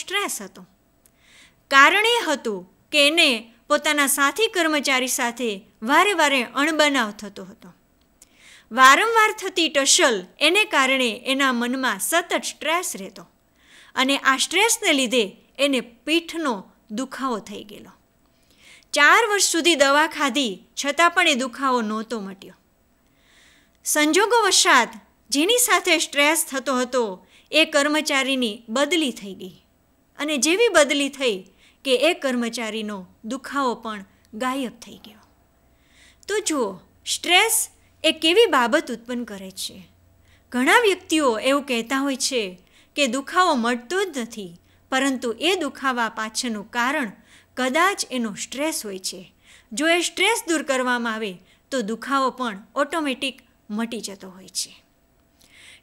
stress હતો કારણ એ હતું કે એને પોતાના સાથી કર્મચારી સાથે વારે વારે અણબનાવ થતો હતો વારંવાર થતી ટશલ એને કારણે એના મનમાં સતત સ્ટ્રેસ રહેતો અને આ સ્ટ્રેસને લીધે એને પીઠનો દુખાવો થઈ ગયેલો ચાર વર્ષ સુધી દવા ખાધી છતાં પણ એ દુખાવો નહોતો મટ્યો સંજોગોવશાત જેની સાથે સ્ટ્રેસ થતો હતો એ કર્મચારીની બદલી થઈ ગઈ અને જેવી બદલી થઈ કે એ કર્મચારીનો દુખાવો પણ ગાયબ થઈ ગયો તો જુઓ સ્ટ્રેસ એ કેવી બાબત ઉત્પન્ન કરે છે ઘણા વ્યક્તિઓ એવું કહેતા હોય છે કે દુખાવો મળતો જ નથી પરંતુ એ દુખાવા પાછળનું કારણ કદાચ એનો સ્ટ્રેસ હોય છે જો એ સ્ટ્રેસ દૂર કરવામાં આવે તો દુખાવો પણ ઓટોમેટિક મટી જતો હોય છે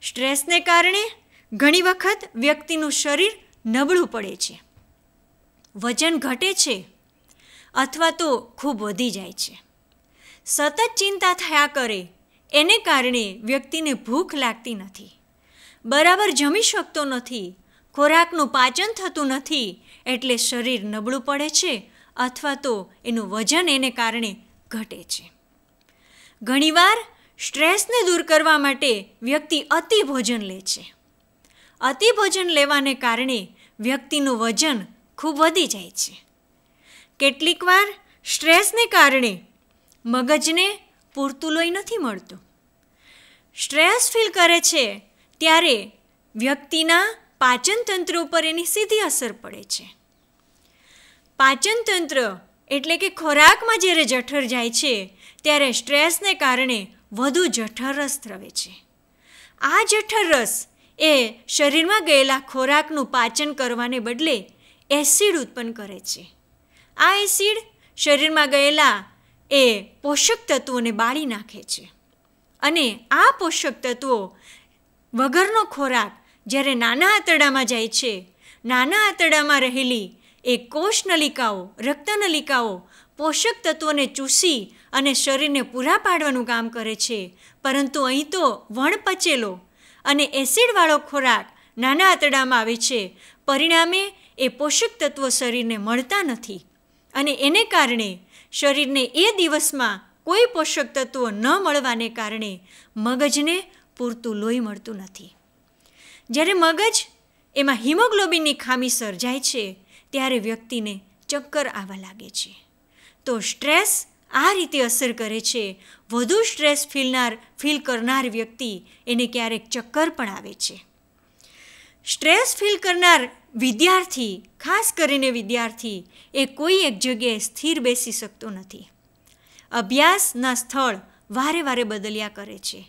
સ્ટ્રેસને કારણે ઘણી વખત વ્યક્તિનું શરીર નબળું પડે છે વજન ઘટે છે અથવા તો ખૂબ વધી જાય છે સતત ચિંતા થયા કરે એને કારણે વ્યક્તિને ભૂખ લાગતી નથી બરાબર જમી શકતો નથી ખોરાકનું પાચન થતું નથી એટલે શરીર નબળું પડે છે અથવા તો એનું વજન એને કારણે ઘટે છે ઘણીવાર સ્ટ્રેસને દૂર કરવા માટે વ્યક્તિ અતિભોજન લે છે અતિભોજન લેવાને કારણે વ્યક્તિનું વજન ખૂબ વધી જાય છે કેટલીકવાર સ્ટ્રેસને કારણે મગજને પૂરતું લોહી નથી મળતું સ્ટ્રેસ ફીલ કરે છે ત્યારે વ્યક્તિના પાચનતંત્ર ઉપર એની સીધી અસર પડે છે પાચનતંત્ર એટલે કે ખોરાકમાં જ્યારે જઠર જાય છે ત્યારે સ્ટ્રેસને કારણે વધુ જઠરરસ દ્રવે છે આ જઠરરસ એ શરીરમાં ગયેલા ખોરાકનું પાચન કરવાને બદલે એસિડ ઉત્પન્ન કરે છે આ એસિડ શરીરમાં ગયેલા એ પોષક તત્વોને બાળી નાખે છે અને આ પોષક તત્વો વગરનો ખોરાક જ્યારે નાના આંતરડામાં જાય છે નાના આંતરડામાં રહેલી એ કોષનલિકાઓ રક્તનલિકાઓ પોષક તત્વોને ચૂસી અને શરીરને પૂરા પાડવાનું કામ કરે છે પરંતુ અહીં તો વણ પચેલો અને એસિડવાળો ખોરાક નાના આંતડામાં આવે છે પરિણામે એ પોષક તત્વો શરીરને મળતા નથી અને એને કારણે શરીરને એ દિવસમાં કોઈ પોષક તત્વો ન મળવાને કારણે મગજને પૂરતું લોહી મળતું નથી જ્યારે મગજ એમાં હિમોગ્લોબિનની ખામી સર્જાય છે ત્યારે વ્યક્તિને ચક્કર આવવા લાગે છે તો સ્ટ્રેસ આ રીતે અસર કરે છે વધુ સ્ટ્રેસ ફીલનાર ફીલ કરનાર વ્યક્તિ એને ક્યારેક ચક્કર પણ આવે છે સ્ટ્રેસ ફીલ કરનાર વિદ્યાર્થી ખાસ કરીને વિદ્યાર્થી એ કોઈ એક જગ્યાએ સ્થિર બેસી શકતો નથી અભ્યાસના સ્થળ વારે વારે બદલ્યા કરે છે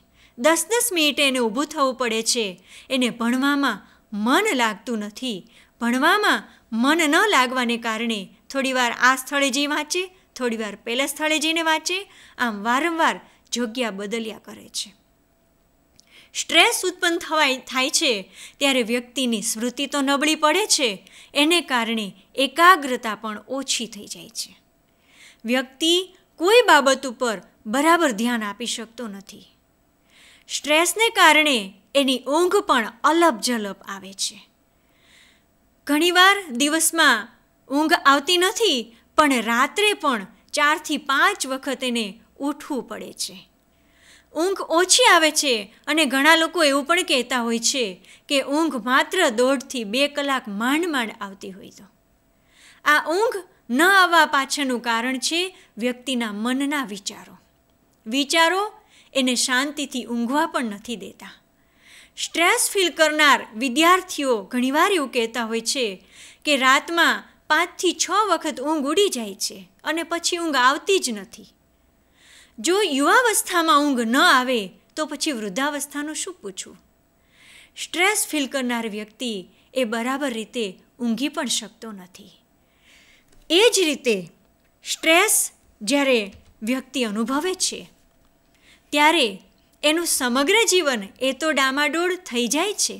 દસ દસ મિનિટે એને ઊભું થવું પડે છે એને ભણવામાં મન લાગતું નથી ભણવામાં મન ન લાગવાને કારણે થોડીવાર આ સ્થળે જઈ વાંચે થોડીવાર પહેલાં સ્થળે જઈને વાંચે આમ વારંવાર જગ્યા બદલ્યા કરે છે સ્ટ્રેસ ઉત્પન્ન થવાય થાય છે ત્યારે વ્યક્તિની સ્મૃતિ તો નબળી પડે છે એને કારણે એકાગ્રતા પણ ઓછી થઈ જાય છે વ્યક્તિ કોઈ બાબત ઉપર બરાબર ધ્યાન આપી શકતો નથી સ્ટ્રેસને કારણે એની ઊંઘ પણ અલપ જલપ આવે છે ઘણીવાર દિવસમાં ઊંઘ આવતી નથી પણ રાત્રે પણ ચારથી પાંચ વખત એને ઉઠવું પડે છે ઊંઘ ઓછી આવે છે અને ઘણા લોકો એવું પણ કહેતા હોય છે કે ઊંઘ માત્ર દોઢથી બે કલાક માંડ માંડ આવતી હોય તો આ ઊંઘ ન આવવા પાછળનું કારણ છે વ્યક્તિના મનના વિચારો વિચારો એને શાંતિથી ઊંઘવા પણ નથી દેતા સ્ટ્રેસ ફીલ કરનાર વિદ્યાર્થીઓ ઘણીવાર એવું કહેતા હોય છે કે રાતમાં પાંચથી છ વખત ઊંઘ ઉડી જાય છે અને પછી ઊંઘ આવતી જ નથી જો યુવાવસ્થામાં ઊંઘ ન આવે તો પછી વૃદ્ધાવસ્થાનું શું પૂછવું સ્ટ્રેસ ફીલ કરનાર વ્યક્તિ એ બરાબર રીતે ઊંઘી પણ શકતો નથી એ જ રીતે સ્ટ્રેસ જ્યારે વ્યક્તિ અનુભવે છે ત્યારે એનું સમગ્ર જીવન એ તો ડામાડોળ થઈ જાય છે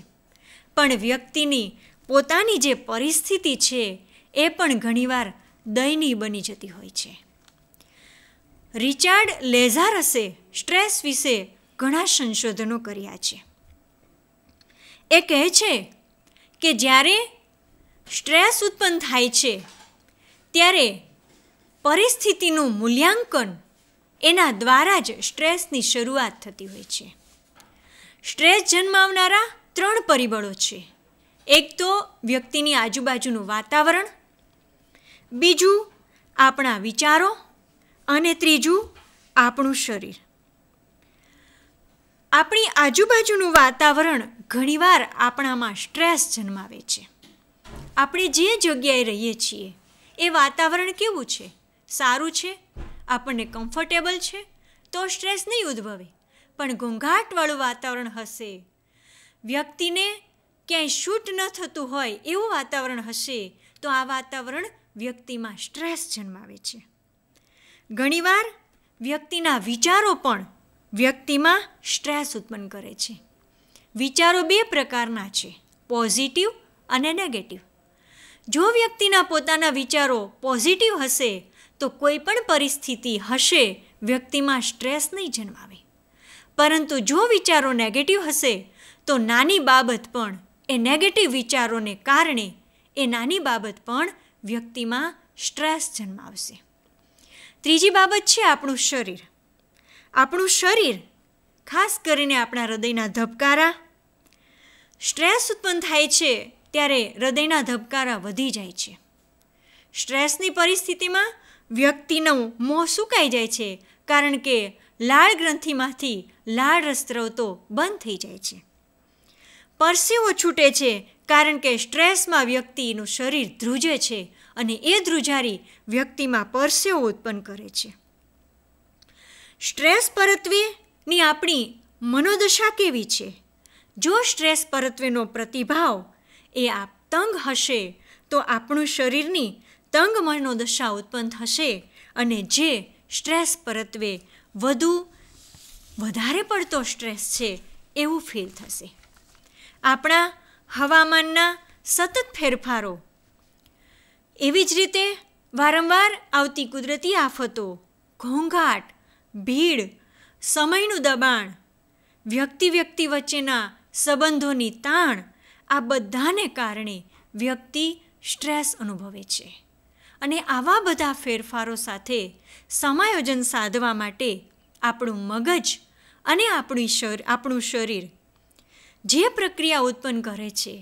પણ વ્યક્તિની પોતાની જે પરિસ્થિતિ છે એ પણ ઘણીવાર દયનીય બની જતી હોય છે રિચાર્ડ લેઝારસે સ્ટ્રેસ વિશે ઘણા સંશોધનો કર્યા છે એ કહે છે કે જ્યારે સ્ટ્રેસ ઉત્પન્ન થાય છે ત્યારે પરિસ્થિતિનું મૂલ્યાંકન એના દ્વારા જ સ્ટ્રેસની શરૂઆત થતી હોય છે સ્ટ્રેસ જન્માવનારા ત્રણ પરિબળો છે એક તો વ્યક્તિની આજુબાજુનું વાતાવરણ બીજું આપણા વિચારો અને ત્રીજું આપણું શરીર આપણી આજુબાજુનું વાતાવરણ ઘણીવાર આપણામાં સ્ટ્રેસ જન્માવે છે આપણે જે જગ્યાએ રહીએ છીએ એ વાતાવરણ કેવું છે સારું છે આપણને કમ્ફર્ટેબલ છે તો સ્ટ્રેસ નહીં ઉદ્ભવે પણ ઘોંઘાટવાળું વાતાવરણ હશે વ્યક્તિને ક્યાંય શૂટ ન થતું હોય એવું વાતાવરણ હશે તો આ વાતાવરણ વ્યક્તિમાં સ્ટ્રેસ જન્માવે છે ઘણીવાર વ્યક્તિના વિચારો પણ વ્યક્તિમાં સ્ટ્રેસ ઉત્પન્ન કરે છે વિચારો બે પ્રકારના છે પોઝિટિવ અને નેગેટિવ જો વ્યક્તિના પોતાના વિચારો પોઝિટિવ હશે તો કોઈ પણ પરિસ્થિતિ હશે વ્યક્તિમાં સ્ટ્રેસ નહીં જન્માવે પરંતુ જો વિચારો નેગેટિવ હશે તો નાની બાબત પણ એ નેગેટિવ વિચારોને કારણે એ નાની બાબત પણ વ્યક્તિમાં સ્ટ્રેસ જન્માવશે ત્રીજી બાબત છે આપણું શરીર આપણું શરીર ખાસ કરીને આપણા હૃદયના ધબકારા સ્ટ્રેસ ઉત્પન્ન થાય છે ત્યારે હૃદયના ધબકારા વધી જાય છે સ્ટ્રેસની પરિસ્થિતિમાં વ્યક્તિનું મોં સુકાઈ જાય છે કારણ કે લાળ ગ્રંથિમાંથી લાળ રસ્ત્રવતો બંધ થઈ જાય છે પરસેવો છૂટે છે કારણ કે સ્ટ્રેસમાં વ્યક્તિનું શરીર ધ્રુજે છે અને એ ધ્રુજારી વ્યક્તિમાં પરસેવો ઉત્પન્ન કરે છે સ્ટ્રેસ પરત્વેની આપણી મનોદશા કેવી છે જો સ્ટ્રેસ પરત્વેનો પ્રતિભાવ એ આપ તંગ હશે તો આપણું શરીરની તંગ મનોદશા ઉત્પન્ન થશે અને જે સ્ટ્રેસ પરત્વે વધુ વધારે પડતો સ્ટ્રેસ છે એવું ફીલ થશે આપણા હવામાનના સતત ફેરફારો એવી જ રીતે વારંવાર આવતી કુદરતી આફતો ઘોંઘાટ ભીડ સમયનું દબાણ વ્યક્તિ વ્યક્તિ વચ્ચેના સંબંધોની તાણ આ બધાને કારણે વ્યક્તિ સ્ટ્રેસ અનુભવે છે અને આવા બધા ફેરફારો સાથે સમાયોજન સાધવા માટે આપણું મગજ અને આપણું શરીર આપણું શરીર જે પ્રક્રિયા ઉત્પન્ન કરે છે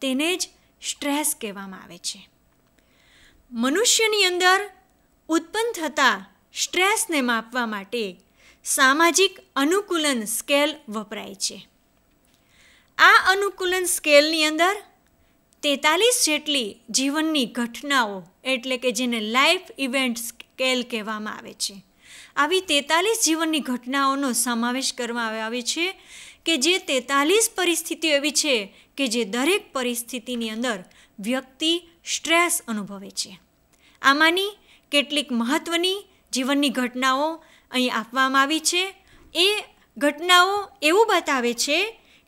તેને જ સ્ટ્રેસ કહેવામાં આવે છે મનુષ્યની અંદર ઉત્પન્ન થતા સ્ટ્રેસને માપવા માટે સામાજિક અનુકૂલન સ્કેલ વપરાય છે આ અનુકૂલન સ્કેલની અંદર તેતાલીસ જેટલી જીવનની ઘટનાઓ એટલે કે જેને લાઈફ ઇવેન્ટ સ્કેલ કહેવામાં આવે છે આવી તેતાલીસ જીવનની ઘટનાઓનો સમાવેશ કરવામાં આવે છે કે જે તેતાલીસ પરિસ્થિતિઓ એવી છે કે જે દરેક પરિસ્થિતિની અંદર વ્યક્તિ સ્ટ્રેસ અનુભવે છે આમાંની કેટલીક મહત્ત્વની જીવનની ઘટનાઓ અહીં આપવામાં આવી છે એ ઘટનાઓ એવું બતાવે છે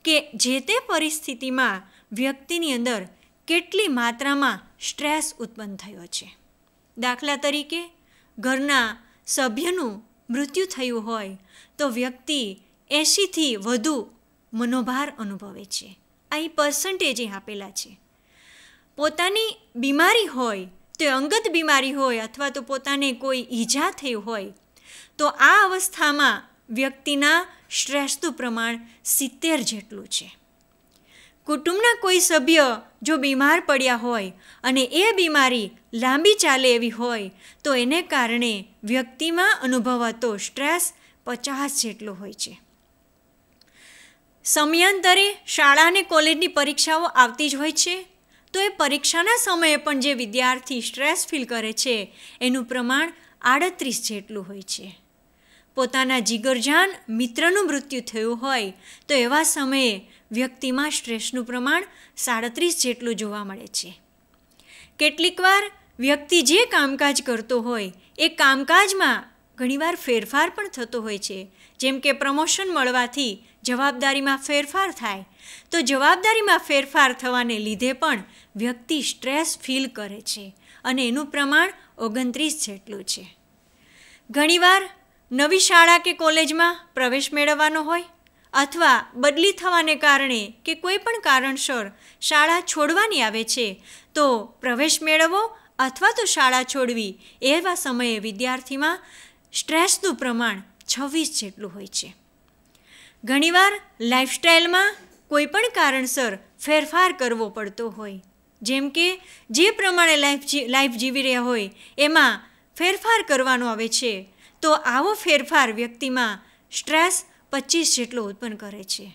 કે જે તે પરિસ્થિતિમાં વ્યક્તિની અંદર કેટલી માત્રામાં સ્ટ્રેસ ઉત્પન્ન થયો છે દાખલા તરીકે ઘરના સભ્યનું મૃત્યુ થયું હોય તો વ્યક્તિ એંશીથી વધુ મનોભાર અનુભવે છે અહીં પર્સન્ટેજ આપેલા છે પોતાની બીમારી હોય તે અંગત બીમારી હોય અથવા તો પોતાને કોઈ ઈજા થઈ હોય તો આ અવસ્થામાં વ્યક્તિના સ્ટ્રેસનું પ્રમાણ સિત્તેર જેટલું છે કુટુંબના કોઈ સભ્ય જો બીમાર પડ્યા હોય અને એ બીમારી લાંબી ચાલે એવી હોય તો એને કારણે વ્યક્તિમાં અનુભવાતો સ્ટ્રેસ પચાસ જેટલો હોય છે સમયાંતરે શાળા અને કોલેજની પરીક્ષાઓ આવતી જ હોય છે તો એ પરીક્ષાના સમયે પણ જે વિદ્યાર્થી સ્ટ્રેસ ફીલ કરે છે એનું પ્રમાણ આડત્રીસ જેટલું હોય છે પોતાના જીગરજાન મિત્રનું મૃત્યુ થયું હોય તો એવા સમયે વ્યક્તિમાં સ્ટ્રેસનું પ્રમાણ સાડત્રીસ જેટલું જોવા મળે છે કેટલીકવાર વ્યક્તિ જે કામકાજ કરતો હોય એ કામકાજમાં ઘણીવાર ફેરફાર પણ થતો હોય છે જેમ કે પ્રમોશન મળવાથી જવાબદારીમાં ફેરફાર થાય તો જવાબદારીમાં ફેરફાર થવાને લીધે પણ વ્યક્તિ સ્ટ્રેસ ફીલ કરે છે અને એનું પ્રમાણ ઓગણત્રીસ જેટલું છે ઘણીવાર નવી શાળા કે કોલેજમાં પ્રવેશ મેળવવાનો હોય અથવા બદલી થવાને કારણે કે કોઈ પણ કારણસર શાળા છોડવાની આવે છે તો પ્રવેશ મેળવવો અથવા તો શાળા છોડવી એવા સમયે વિદ્યાર્થીમાં સ્ટ્રેસનું પ્રમાણ છવ્વીસ જેટલું હોય છે ઘણીવાર લાઇફસ્ટાઈલમાં કોઈ પણ કારણસર ફેરફાર કરવો પડતો હોય જેમ કે જે પ્રમાણે લાઈફ લાઈફ જીવી રહ્યા હોય એમાં ફેરફાર કરવાનો આવે છે તો આવો ફેરફાર વ્યક્તિમાં સ્ટ્રેસ પચીસ જેટલો ઉત્પન્ન કરે છે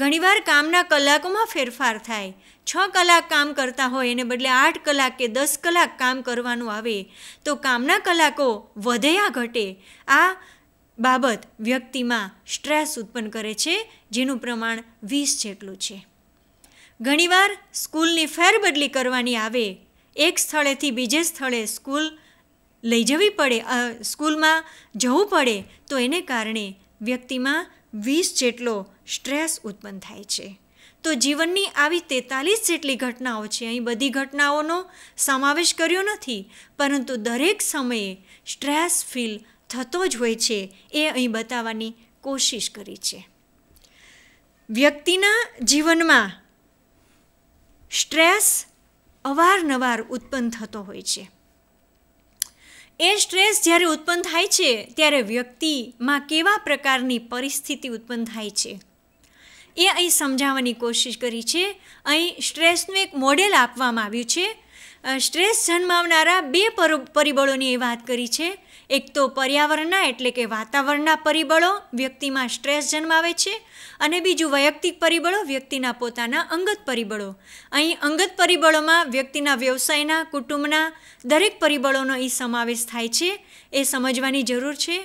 ઘણીવાર કામના કલાકોમાં ફેરફાર થાય છ કલાક કામ કરતા હોય એને બદલે આઠ કલાક કે દસ કલાક કામ કરવાનું આવે તો કામના કલાકો વધે આ ઘટે આ બાબત વ્યક્તિમાં સ્ટ્રેસ ઉત્પન્ન કરે છે જેનું પ્રમાણ વીસ જેટલું છે ઘણીવાર સ્કૂલની ફેરબદલી કરવાની આવે એક સ્થળેથી બીજે સ્થળે સ્કૂલ લઈ જવી પડે સ્કૂલમાં જવું પડે તો એને કારણે વ્યક્તિમાં વીસ જેટલો સ્ટ્રેસ ઉત્પન્ન થાય છે તો જીવનની આવી તેતાલીસ જેટલી ઘટનાઓ છે અહીં બધી ઘટનાઓનો સમાવેશ કર્યો નથી પરંતુ દરેક સમયે સ્ટ્રેસ ફીલ થતો જ હોય છે એ અહીં બતાવવાની કોશિશ કરી છે વ્યક્તિના જીવનમાં સ્ટ્રેસ અવારનવાર ઉત્પન્ન થતો હોય છે એ સ્ટ્રેસ જ્યારે ઉત્પન્ન થાય છે ત્યારે વ્યક્તિમાં કેવા પ્રકારની પરિસ્થિતિ ઉત્પન્ન થાય છે એ અહીં સમજાવવાની કોશિશ કરી છે અહીં સ્ટ્રેસનું એક મોડેલ આપવામાં આવ્યું છે સ્ટ્રેસ જન્માવનારા બે પરિબળોની એ વાત કરી છે એક તો પર્યાવરણના એટલે કે વાતાવરણના પરિબળો વ્યક્તિમાં સ્ટ્રેસ જન્માવે છે અને બીજું વૈયક્તિક પરિબળો વ્યક્તિના પોતાના અંગત પરિબળો અહીં અંગત પરિબળોમાં વ્યક્તિના વ્યવસાયના કુટુંબના દરેક પરિબળોનો એ સમાવેશ થાય છે એ સમજવાની જરૂર છે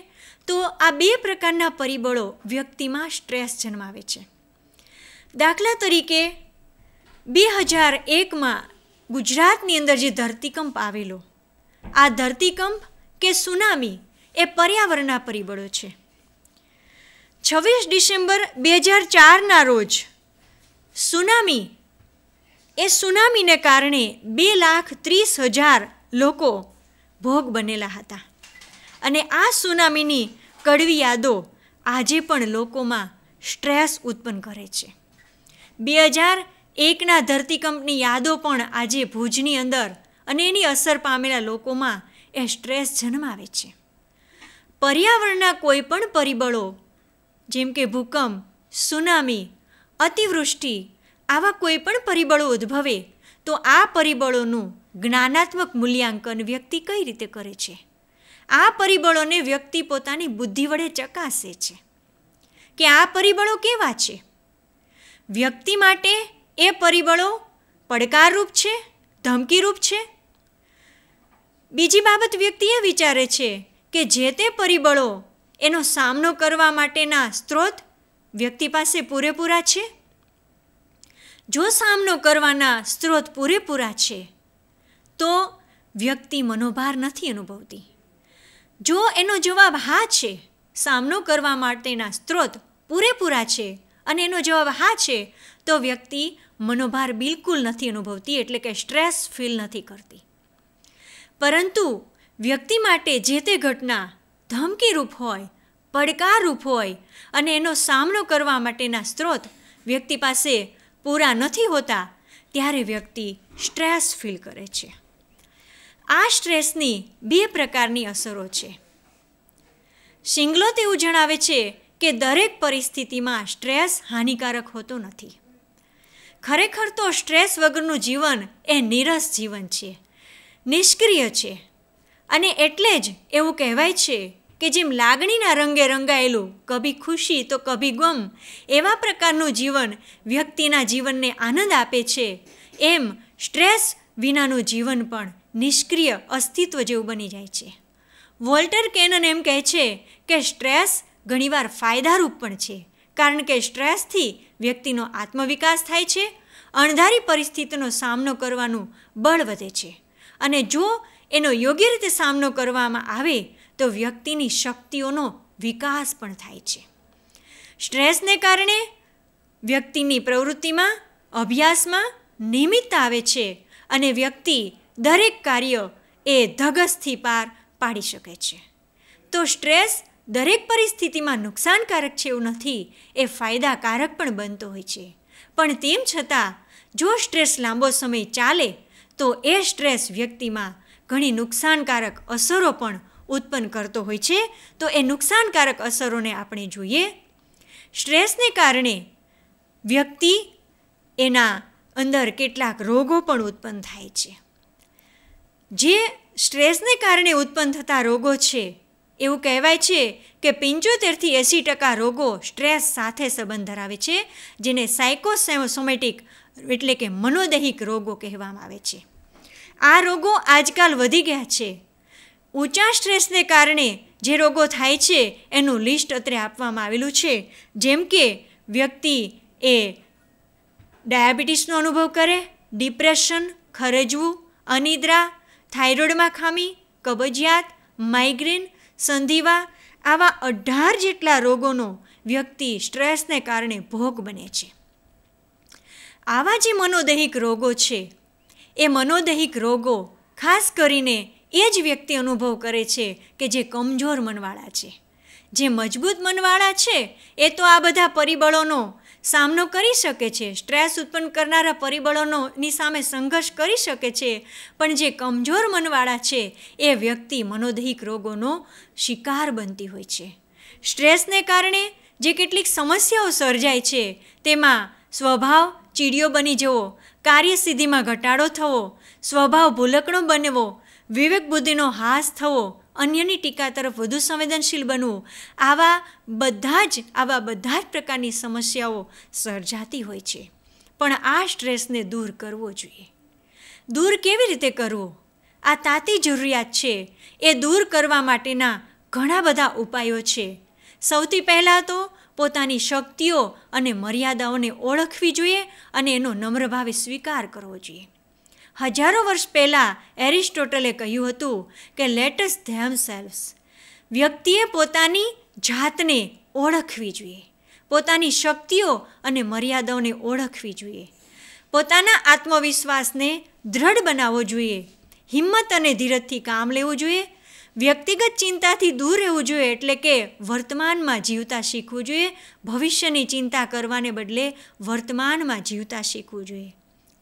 તો આ બે પ્રકારના પરિબળો વ્યક્તિમાં સ્ટ્રેસ જન્માવે છે દાખલા તરીકે બે હજાર એકમાં ગુજરાતની અંદર જે ધરતીકંપ આવેલો આ ધરતીકંપ કે સુનામી એ પર્યાવરણના પરિબળો છે છવ્વીસ ડિસેમ્બર બે હજાર ચારના રોજ સુનામી એ સુનામીને કારણે બે લાખ ત્રીસ હજાર લોકો ભોગ બનેલા હતા અને આ સુનામીની કડવી યાદો આજે પણ લોકોમાં સ્ટ્રેસ ઉત્પન્ન કરે છે બે હજાર એકના ધરતીકંપની યાદો પણ આજે ભુજની અંદર અને એની અસર પામેલા લોકોમાં એ સ્ટ્રેસ જન્માવે છે પર્યાવરણના કોઈપણ પરિબળો જેમ કે ભૂકંપ સુનામી અતિવૃષ્ટિ આવા કોઈ પણ પરિબળો ઉદ્ભવે તો આ પરિબળોનું જ્ઞાનાત્મક મૂલ્યાંકન વ્યક્તિ કઈ રીતે કરે છે આ પરિબળોને વ્યક્તિ પોતાની બુદ્ધિ વડે ચકાસે છે કે આ પરિબળો કેવા છે વ્યક્તિ માટે એ પરિબળો પડકારરૂપ છે ધમકીરૂપ છે બીજી બાબત વ્યક્તિ એ વિચારે છે કે જે તે પરિબળો એનો સામનો કરવા માટેના સ્ત્રોત વ્યક્તિ પાસે પૂરેપૂરા છે જો સામનો કરવાના સ્ત્રોત પૂરેપૂરા છે તો વ્યક્તિ મનોભાર નથી અનુભવતી જો એનો જવાબ હા છે સામનો કરવા માટેના સ્ત્રોત પૂરેપૂરા છે અને એનો જવાબ હા છે તો વ્યક્તિ મનોભાર બિલકુલ નથી અનુભવતી એટલે કે સ્ટ્રેસ ફીલ નથી કરતી પરંતુ વ્યક્તિ માટે જે તે ઘટના ધમકીરૂપ હોય પડકારરૂપ હોય અને એનો સામનો કરવા માટેના સ્ત્રોત વ્યક્તિ પાસે પૂરા નથી હોતા ત્યારે વ્યક્તિ સ્ટ્રેસ ફીલ કરે છે આ સ્ટ્રેસની બે પ્રકારની અસરો છે શિંગલો તેવું જણાવે છે કે દરેક પરિસ્થિતિમાં સ્ટ્રેસ હાનિકારક હોતો નથી ખરેખર તો સ્ટ્રેસ વગરનું જીવન એ નીરસ જીવન છે નિષ્ક્રિય છે અને એટલે જ એવું કહેવાય છે કે જેમ લાગણીના રંગે રંગાયેલું કભી ખુશી તો કભી ગમ એવા પ્રકારનું જીવન વ્યક્તિના જીવનને આનંદ આપે છે એમ સ્ટ્રેસ વિનાનું જીવન પણ નિષ્ક્રિય અસ્તિત્વ જેવું બની જાય છે વોલ્ટર કેનન એમ કહે છે કે સ્ટ્રેસ ઘણીવાર ફાયદારૂપ પણ છે કારણ કે સ્ટ્રેસથી વ્યક્તિનો આત્મવિકાસ થાય છે અણધારી પરિસ્થિતિનો સામનો કરવાનું બળ વધે છે અને જો એનો યોગ્ય રીતે સામનો કરવામાં આવે તો વ્યક્તિની શક્તિઓનો વિકાસ પણ થાય છે સ્ટ્રેસને કારણે વ્યક્તિની પ્રવૃત્તિમાં અભ્યાસમાં નિયમિતતા આવે છે અને વ્યક્તિ દરેક કાર્ય એ ધગસથી પાર પાડી શકે છે તો સ્ટ્રેસ દરેક પરિસ્થિતિમાં નુકસાનકારક છે એવું નથી એ ફાયદાકારક પણ બનતો હોય છે પણ તેમ છતાં જો સ્ટ્રેસ લાંબો સમય ચાલે તો એ સ્ટ્રેસ વ્યક્તિમાં ઘણી નુકસાનકારક અસરો પણ ઉત્પન્ન કરતો હોય છે તો એ નુકસાનકારક અસરોને આપણે જોઈએ સ્ટ્રેસને કારણે વ્યક્તિ એના અંદર કેટલાક રોગો પણ ઉત્પન્ન થાય છે જે સ્ટ્રેસને કારણે ઉત્પન્ન થતા રોગો છે એવું કહેવાય છે કે પંચોતેરથી એંસી ટકા રોગો સ્ટ્રેસ સાથે સંબંધ ધરાવે છે જેને સાયકોસોમેટિક એટલે કે મનોદૈહિક રોગો કહેવામાં આવે છે આ રોગો આજકાલ વધી ગયા છે ઊંચા સ્ટ્રેસને કારણે જે રોગો થાય છે એનું લિસ્ટ અત્રે આપવામાં આવેલું છે જેમ કે વ્યક્તિ એ ડાયાબિટીસનો અનુભવ કરે ડિપ્રેશન ખરજવું અનિદ્રા થાઇરોઇડમાં ખામી કબજિયાત માઇગ્રેન સંધિવા આવા અઢાર જેટલા રોગોનો વ્યક્તિ સ્ટ્રેસને કારણે ભોગ બને છે આવા જે મનોદૈહિક રોગો છે એ મનોદૈહિક રોગો ખાસ કરીને એ જ વ્યક્તિ અનુભવ કરે છે કે જે કમજોર મનવાળા છે જે મજબૂત મનવાળા છે એ તો આ બધા પરિબળોનો સામનો કરી શકે છે સ્ટ્રેસ ઉત્પન્ન કરનારા પરિબળોની સામે સંઘર્ષ કરી શકે છે પણ જે કમજોર મનવાળા છે એ વ્યક્તિ મનોદૈહિક રોગોનો શિકાર બનતી હોય છે સ્ટ્રેસને કારણે જે કેટલીક સમસ્યાઓ સર્જાય છે તેમાં સ્વભાવ ચીડિયો બની જવો કાર્યસિદ્ધિમાં ઘટાડો થવો સ્વભાવ ભૂલકણો બનવો વિવેક બુદ્ધિનો હાસ થવો અન્યની ટીકા તરફ વધુ સંવેદનશીલ બનવું આવા બધા જ આવા બધા જ પ્રકારની સમસ્યાઓ સર્જાતી હોય છે પણ આ સ્ટ્રેસને દૂર કરવો જોઈએ દૂર કેવી રીતે કરવો આ તાતી જરૂરિયાત છે એ દૂર કરવા માટેના ઘણા બધા ઉપાયો છે સૌથી પહેલાં તો પોતાની શક્તિઓ અને મર્યાદાઓને ઓળખવી જોઈએ અને એનો નમ્રભાવે સ્વીકાર કરવો જોઈએ હજારો વર્ષ પહેલાં એરિસ્ટોટલે કહ્યું હતું કે લેટસ ધેમ સેલ્વ્સ વ્યક્તિએ પોતાની જાતને ઓળખવી જોઈએ પોતાની શક્તિઓ અને મર્યાદાઓને ઓળખવી જોઈએ પોતાના આત્મવિશ્વાસને દ્રઢ બનાવવો જોઈએ હિંમત અને ધીરજથી કામ લેવું જોઈએ વ્યક્તિગત ચિંતાથી દૂર રહેવું જોઈએ એટલે કે વર્તમાનમાં જીવતા શીખવું જોઈએ ભવિષ્યની ચિંતા કરવાને બદલે વર્તમાનમાં જીવતા શીખવું જોઈએ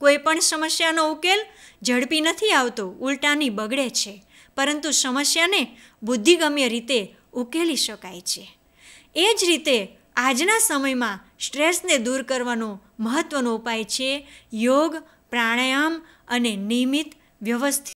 કોઈ પણ સમસ્યાનો ઉકેલ ઝડપી નથી આવતો ઉલટાની બગડે છે પરંતુ સમસ્યાને બુદ્ધિગમ્ય રીતે ઉકેલી શકાય છે એ જ રીતે આજના સમયમાં સ્ટ્રેસને દૂર કરવાનો મહત્ત્વનો ઉપાય છે યોગ પ્રાણાયામ અને નિયમિત વ્યવસ્થિત